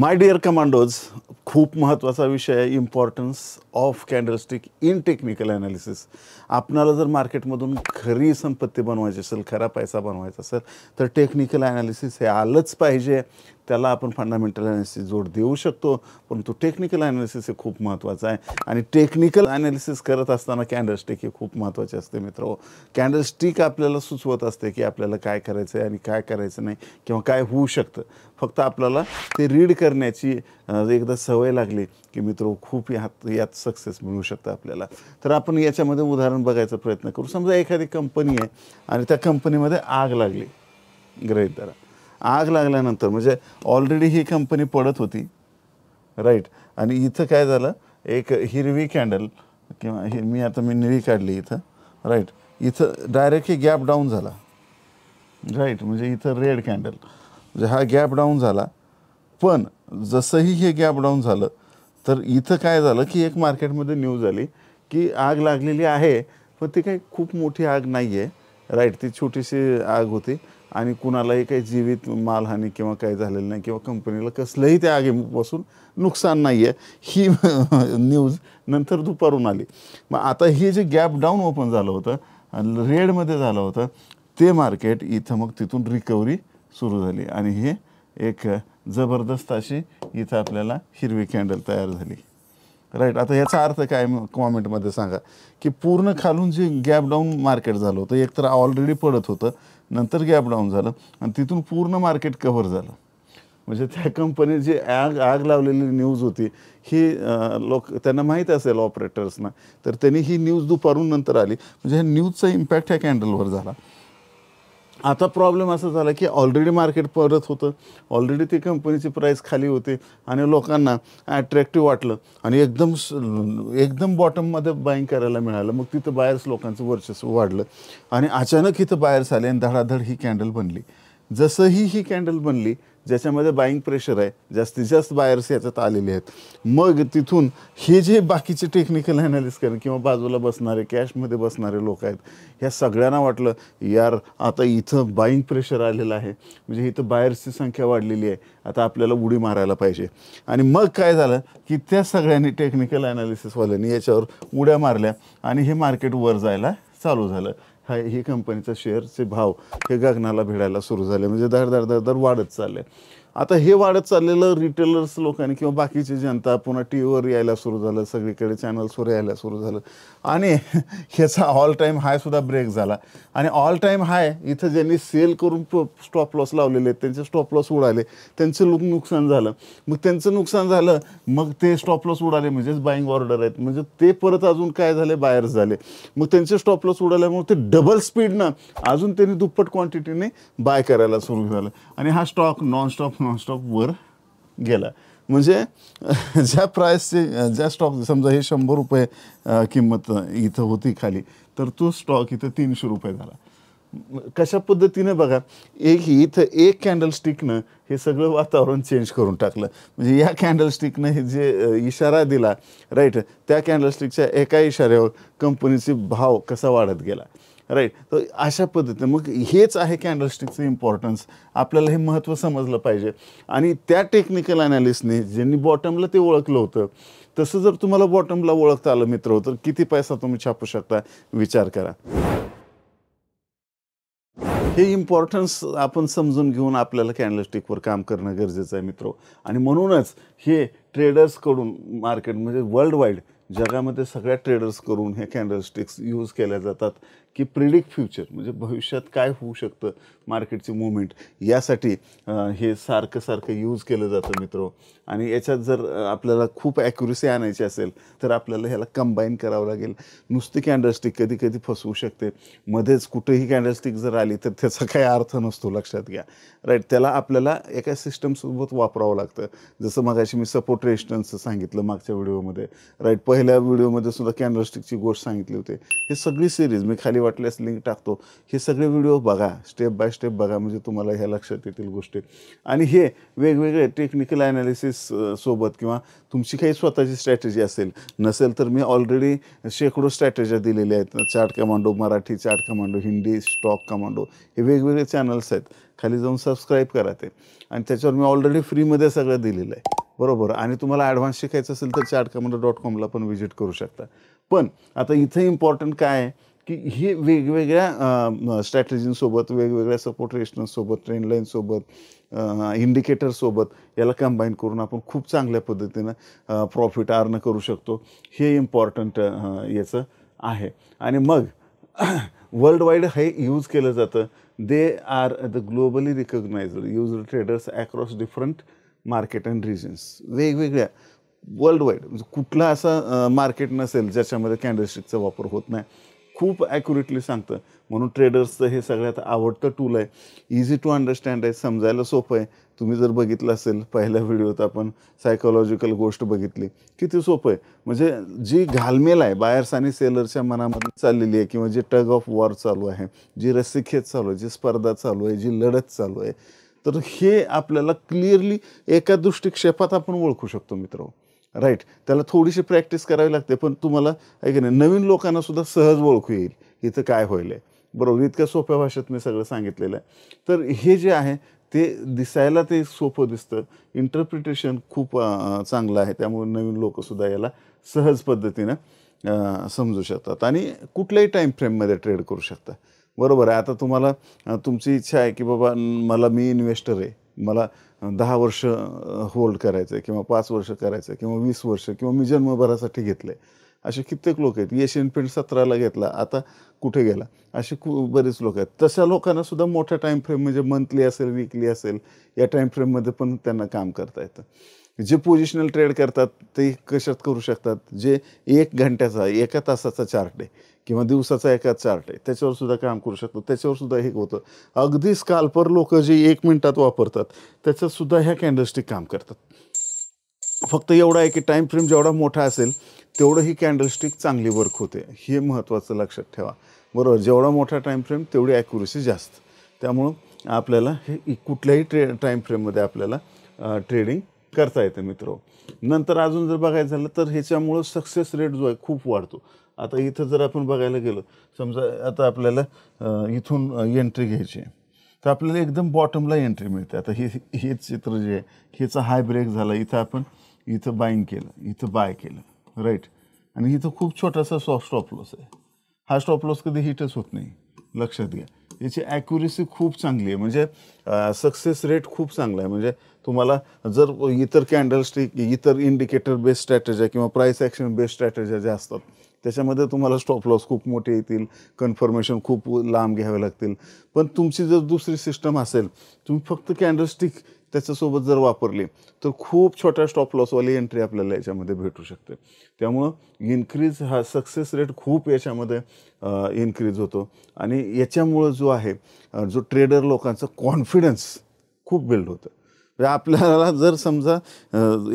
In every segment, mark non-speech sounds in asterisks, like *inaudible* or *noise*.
my dear commandos खूप महत्त्वाचा विषय importance of candlestick in technical analysis आपणाला जर मार्केटमधून खरी संपत्ती बनवायची असेल खरा पैसा बनवायचा असेल तर टेक्निकल ॲनालिसिस हे आलंच पाहिजे त्याला आपण फंडामेंटल ॲनालिसिस जोड देऊ शकतो परंतु टेक्निकल ॲनालिसिस हे खूप महत्त्वाचं आहे आणि टेक्निकल ॲनालिसिस करत असताना कॅन्डलस्टिक हे खूप महत्त्वाचे असते मित्र कॅन्डलस्टिक आपल्याला सुचवत असते की आपल्याला काय करायचं आहे आणि काय करायचं नाही किंवा काय होऊ शकतं फक्त आपल्याला ते रीड करण्याची एकदा सवय लागली की मित्र खूप यात यात सक्सेस मिळू शकतं आपल्याला तर आपण याच्यामध्ये उदाहरण बघायचा प्रयत्न करू समजा एखादी कंपनी आहे आणि त्या कंपनीमध्ये आग लागली ग्रहित धरा आग लागल्यानंतर म्हणजे ऑलरेडी ही कंपनी पडत होती राईट आणि इथं काय झालं एक हिरवी कॅन्डल किंवा हि मी आता मी निळी काढली इथं राईट इथं डायरेक्ट ही गॅप डाऊन झाला राईट म्हणजे इथं रेड कॅन्डल म्हणजे हा गॅप डाऊन झाला पण जसंही हे गॅप डाऊन झालं तर इथं काय झालं की एक मार्केटमध्ये न्यूज आली की आग लागलेली आहे पण ती काही खूप मोठी आग नाही आहे राईट ती छोटीशी आग होती आणि कुणालाही काही जीवित मालहानी किंवा काही झालेलं नाही किंवा कंपनीला कसलंही त्या आगीपासून नुकसान नाही आहे ही न्यूज *laughs* नंतर दुपारून आली मग आता हे जे गॅप डाऊन ओपन झालं होतं रेडमध्ये झालं होतं ते मार्केट इथं मग तिथून रिकव्हरी सुरू झाली आणि हे एक जबरदस्त अशी इथं आपल्याला हिरवी कॅन्डल तयार झाली राईट आता याचा अर्थ काय कॉमेंटमध्ये सांगा की पूर्ण खालून जे गॅप डाऊन मार्केट झालं होतं एकतर ऑलरेडी पडत होतं नंतर गॅप डाऊन झालं आणि तिथून पूर्ण मार्केट कव्हर झालं म्हणजे त्या कंपनी जी आग आग लावलेली न्यूज होती ही लोक त्यांना माहीत असेल ऑपरेटर्सना तर त्यांनी ही न्यूज दुपारून नंतर आली म्हणजे ह्या न्यूजचा इम्पॅक्ट ह्या कॅन्डलवर झाला आता प्रॉब्लेम असा झाला की ऑलरेडी मार्केट परत होतं ऑलरेडी ती कंपनीची प्राईस खाली होते आणि लोकांना ॲट्रॅक्टिव्ह वाटलं आणि एकदम एकदम बॉटममध्ये बाईंग करायला मिळालं मग तिथं बाहेरच लोकांचं वर्चस्व वाढलं आणि अचानक इथं बाहेर आले आणि धडाधड ही कॅन्डल बनली जसंही ही कॅन्डल बनली ज्याच्यामध्ये बाईंग प्रेशर आहे जास्तीत जास्त बायर्स याच्यात आलेले आहेत मग तिथून हे जे बाकीचे टेक्निकल अनालिस्ट करणं किंवा बाजूला बसणारे कॅशमध्ये बसणारे लोक आहेत ह्या सगळ्यांना वाटलं यार आता इथं बाईंग प्रेशर आलेलं आहे म्हणजे इथं बायर्सची संख्या वाढलेली आहे आता आपल्याला उडी मारायला पाहिजे आणि मग काय झालं की त्या सगळ्यांनी टेक्निकल अनालिसिसवाल्यांनी याच्यावर उड्या मारल्या आणि हे मार्केट वर जायला चालू झालं हा ही कंपनीचा शेअरचे भाव हे गगनाला भिडायला सुरू झाले म्हणजे दर दर दर दर वाढत चालले आता हे वाढत चाललेलं रिटेलर्स लोकांनी किंवा बाकीची जनता पुन्हा टी व्हीवर यायला सुरू झालं सगळीकडे चॅनल्सवर यायला सुरू झालं आणि *laughs* ह्याचा ऑल टाईम हायसुद्धा ब्रेक झाला आणि ऑल टाईम हाय इथं ज्यांनी सेल करून स्टॉप लॉस लावलेले आहेत त्यांचे स्टॉप लॉस उडाले त्यांचं लुक नुकसान झालं मग त्यांचं नुकसान झालं मग ते स्टॉप लॉस उडाले म्हणजेच बाईंग ऑर्डर आहेत म्हणजे ते परत अजून काय झाले बाहेर झाले मग त्यांचे स्टॉप लॉस उडाल्यामुळे ते डबल स्पीडनं अजून त्यांनी दुप्पट क्वांटिटीने बाय करायला सुरू झालं आणि हा स्टॉक नॉन स्टॉप नॉनस्टॉप वर गेला म्हणजे *laughs* ज्या प्राईसचे ज्या स्टॉक समजा हे शंभर रुपये किंमत इथं होती खाली तर तो स्टॉक इथं तीनशे रुपये झाला कशा पद्धतीने बघा एक इथं एक कॅन्डल स्टिकनं हे सगळं वातावरण चेंज करून टाकलं म्हणजे या कॅन्डल स्टिकनं हे जे इशारा दिला राईट त्या कॅन्डल स्टिकच्या एका इशाऱ्यावर कंपनीचे भाव कसा वाढत गेला राईट तर अशा पद्धतीने मग हेच आहे कॅन्डलस्टिकचं इम्पॉर्टन्स आपल्याला हे महत्त्व समजलं पाहिजे आणि त्या टेक्निकल अनालिस्टने ज्यांनी बॉटमला ते ओळखलं होतं तसं जर तुम्हाला बॉटमला ओळखता आलं मित्र तर किती पैसा तुम्ही छापू शकता विचार करा हे इम्पॉर्टन्स आपण समजून घेऊन आपल्याला कॅनलिस्टिकवर काम करणं गरजेचं आहे मित्रो आणि म्हणूनच हे ट्रेडर्सकडून मार्केट म्हणजे वर्ल्ड वाईड जगामध्ये सगळ्या ट्रेडर्स करून हे कॅन्डलस्टिक्स यूज केल्या जातात की प्रिडिक्ट फ्युचर म्हणजे भविष्यात काय होऊ शकतं मार्केटची मुवमेंट यासाठी हे सारखं सारखं यूज केलं जातं मित्रो आणि याच्यात जर आपल्याला खूप ॲक्युरेसी आणायची असेल तर आपल्याला ह्याला कंबाईन करावं लागेल नुसती कॅन्डलस्टिक कधी कधी फसवू शकते मध्येच कुठेही कॅन्डलस्टिक जर आली तर त्याचा काही अर्थ नसतो लक्षात घ्या राईट त्याला आपल्याला एका सिस्टमसोबत वापरावं लागतं जसं मगाशी मी सपोर्ट रेजिस्टन्सचं सांगितलं मागच्या व्हिडिओमध्ये राईट पहिल्या व्हिडिओमध्ये सुद्धा कॅन्डलस्टिकची गोष्ट सांगितली होती हे सगळी सिरीज मी खाली वाटल्यास लिंक टाकतो हे सगळे व्हिडिओ बघा स्टेप बाय स्टेप बघा म्हणजे तुम्हाला ह्या लक्षात येतील गोष्टी आणि हे वेगवेगळे टेक्निकल अनालिसिस सोबत किंवा तुमची काही स्वतःची स्ट्रॅटेजी असेल नसेल तर मी ऑलरेडी शेकडो स्ट्रॅटेजी दिलेल्या आहेत chart commando Marathi chart commando Hindi stock commando हे वेगवेगळे चॅनल्स आहेत खाली जाऊन सबस्क्राईब करा ते आणि त्याच्यावर मी ऑलरेडी फ्रीमध्ये सगळं दिलेलं आहे बरोबर आणि तुम्हाला ॲडव्हान्स शिकायचं असेल तर चार्ट कमांडो डॉट कॉमला पण व्हिजिट करू शकता पण आता इथे इम्पॉर्टंट काय आहे की हे वेगवेगळ्या स्ट्रॅटेजींसोबत वेगवेगळ्या सपोर्ट रेशनसोबत ट्रेंड इंडिकेटरसोबत याला कंबाईन करून आपण खूप चांगल्या पद्धतीनं प्रॉफिट अर्न करू शकतो हे इम्पॉर्टंट याचं आहे आणि मग वर्ल्ड *clears throat* वाईड हे यूज केलं जातं they are the globally recognized use traders across different market and regions वेगवेगळ्या वर्ल्ड वाईड म्हणजे कुठला असा मार्केट नसेल ज्याच्यामध्ये कॅन्डलस्टिकचा वापर होत नाही खूप ॲक्युरेटली सांगतं म्हणून ट्रेडर्सचं हे सगळ्यात आवडतं टूल आहे इझी टू अंडरस्टँड आहे समजायला सोपं आहे तुम्ही जर बघितलं असेल पहिल्या व्हिडिओत आपण सायकोलॉजिकल गोष्ट बघितली किती सोपं आहे म्हणजे जी घालमेल आहे बायर्स आणि सेलरच्या मनामध्ये चाललेली आहे किंवा जी टग ऑफ वॉर चालू आहे जी रस्सीखेच चालू आहे जी स्पर्धा चालू आहे जी लढत चालू आहे तर हे आपल्याला क्लिअरली एका दृष्टिक्षेपात आपण ओळखू शकतो मित्रो राईट त्याला थोडीशी प्रॅक्टिस करावी लागते पण तुम्हाला आहे की नाही नवीन लोकांना सुद्धा सहज ओळखू येईल इथं काय होईल आहे बरोबर इतक्या सोप्या भाषेत मी सगळं सांगितलेलं आहे तर हे जे आहे ते दिसायला ते सोपं दिसतं इंटरप्रिटेशन खूप चांगलं आहे त्यामुळे नवीन लोकंसुद्धा याला सहज पद्धतीनं समजू शकतात आणि कुठल्याही टाईम फ्रेममध्ये ट्रेड करू शकतात बरोबर आहे आता तुम्हाला तुमची इच्छा आहे की बाबा मला मी इन्व्हेस्टर आहे मला दहा वर्ष होल्ड करायचं आहे किंवा पाच वर्ष करायचं आहे किंवा वीस वर्ष किंवा मी जन्मभरासाठी घेतलं आहे असे कित्येक लोक आहेत एशियन पेंट सतराला घेतला आता कुठे गेला असे खू बरेच लोक आहेत तशा लोकांना सुद्धा मोठ्या टाइम फ्रेम म्हणजे मंथली असेल वीकली असेल या टाईम फ्रेममध्ये पण त्यांना काम करता येतं जे पोझिशनल ट्रेड करतात ते कशात करू शकतात जे एक घंट्याचा एका तासाचा चार्ट आहे किंवा दिवसाचा एका चार्ट आहे त्याच्यावर सुद्धा काम करू शकतो त्याच्यावर सुद्धा हे होतं अगदी स्काल्पर लोक जे एक मिनिटात वापरतात सुद्धा ह्या कॅन्डलस्टिक काम करतात फक्त एवढा आहे की टाईम फ्रेम जेवढा मोठा असेल तेवढं ही कॅन्डलस्टिक चांगली वर्क होते हे महत्त्वाचं लक्षात ठेवा बरोबर जेवढा मोठा टाईम फ्रेम तेवढी ॲक्युरेसी जास्त त्यामुळं आपल्याला हे कुठल्याही ट्रे टाईम फ्रेममध्ये आपल्याला ट्रेडिंग करता येते मित्र नंतर अजून जर बघायचं झालं तर ह्याच्यामुळं सक्सेस रेट जो आहे खूप वाढतो आता इथं जर आपण बघायला गेलो समजा आता आपल्याला इथून एंट्री घ्यायची आहे तर आपल्याला एकदम बॉटमला एंट्री मिळते आता हे हे चित्र जे आहे ह्याचा हाय ब्रेक झाला इथं आपण इथं बाईंग केलं इथं बाय केलं राईट आणि इथं खूप छोटासा सॉफ्ट स्टॉप लॉस आहे हा स्टॉप लॉस कधी हिटच होत नाही लक्षात घ्या याची ॲक्युरेसी खूप चांगली आहे म्हणजे सक्सेस रेट खूप चांगला आहे म्हणजे तुम्हाला जर इतर कॅन्डलस्टिक इतर इंडिकेटर बेस्ड स्ट्रॅटेजी किंवा प्राईस ॲक्शन बेस्ड स्ट्रॅटेजी ज्या असतात त्याच्यामध्ये तुम्हाला स्टॉप लॉस खूप मोठे येतील कन्फर्मेशन खूप लांब घ्यावे लागतील पण तुमची जर दुसरी सिस्टम असेल तुम्ही फक्त कॅन्डलस्टिक त्याच्यासोबत जर वापरली तर खूप छोट्या स्टॉप लॉसवाली एंट्री आपल्याला याच्यामध्ये भेटू शकते त्यामुळं इन्क्रीज हा सक्सेस रेट खूप याच्यामध्ये इन्क्रीज होतो आणि याच्यामुळं जो आहे जो ट्रेडर लोकांचा कॉन्फिडन्स खूप बिल्ड होतं म्हणजे आपल्याला जर समजा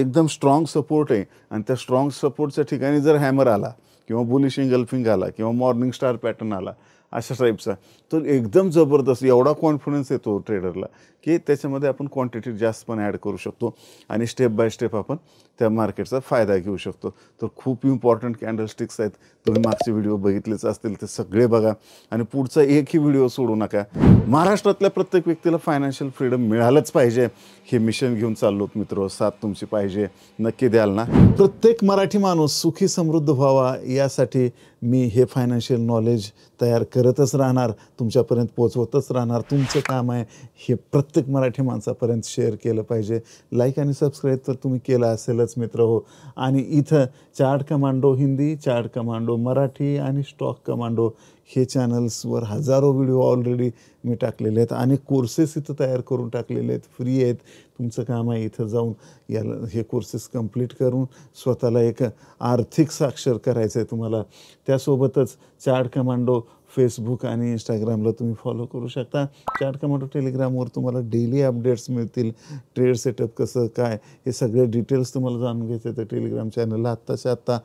एकदम स्ट्रॉंग सपोर्ट आहे आणि त्या स्ट्रॉंग सपोर्टच्या ठिकाणी जर हॅमर आला किंवा बुलिश इंगल्फिंग आला किंवा मॉर्निंग स्टार पॅटर्न आला अशा टाईपचा तर एकदम जबरदस्त एवढा कॉन्फिडन्स येतो ट्रेडरला की त्याच्यामध्ये आपण क्वांटिटी जास्त पण ॲड करू शकतो आणि स्टेप बाय स्टेप आपण त्या मार्केटचा फायदा घेऊ शकतो तर खूप इम्पॉर्टंट कॅन्डलस्टिक्स आहेत तुम्ही मागचे व्हिडिओ बघितलेच असतील ते सगळे बघा आणि पुढचा एकही व्हिडिओ सोडू नका महाराष्ट्रातल्या प्रत्येक व्यक्तीला फायनान्शियल फ्रीडम मिळालंच पाहिजे हे मिशन घेऊन चाललो मित्र साथ तुमची पाहिजे नक्की द्याल ना प्रत्येक मराठी माणूस सुखी समृद्ध व्हावा यासाठी मी हे फायनान्शियल नॉलेज तयार करतच राहणार तुमच्यापर्यंत पोचवतच राहणार तुमचं काम आहे हे प्रत्येक मराठी माणसापर्यंत शेअर केलं पाहिजे लाईक आणि सबस्क्राईब तर तुम्ही केलं असेल मित्र हो आणि इथं chart commando Hindi chart commando Marathi आणि स्टॉक कमांडो हे चॅनल्सवर हजारो व्हिडिओ ऑलरेडी मी टाकलेले आहेत आणि कोर्सेस इथं तयार करून टाकलेले आहेत फ्री आहेत तुमचं काम आहे इथं जाऊन याला हे कोर्सेस कंप्लीट करून स्वतःला एक आर्थिक साक्षर करायचं आहे तुम्हाला त्यासोबतच चार्ट कमांडो फेसबुक आणि इंस्टाग्रामला तुम्ही फॉलो करू शकता चार्ट कमांडो टेलिग्रामवर तुम्हाला डेली अपडेट्स मिळतील ट्रेड सेटअप कसं काय हे सगळे डिटेल्स तुम्हाला जाणून घ्यायचे तर टेलिग्राम चॅनलला आत्ताच्या आत्ता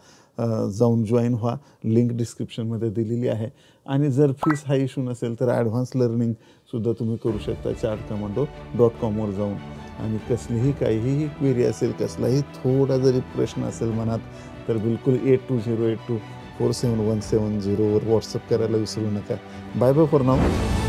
जाऊन जॉईन व्हा लिंक डिस्क्रिप्शनमध्ये दिलेली आहे आणि जर फीस हा इशू नसेल तर ॲडव्हान्स लर्निंगसुद्धा तुम्ही करू शकता चार्ट कमांडो डॉट कॉमवर जाऊन आणि कसलीही काहीही क्वेरी असेल कसलाही थोडा जरी प्रश्न असेल मनात तर बिलकुल eight two zero eight two four seven one seven झिरोवर व्हॉट्सअप करायला विसरू नका बाय बाय फॉर नाव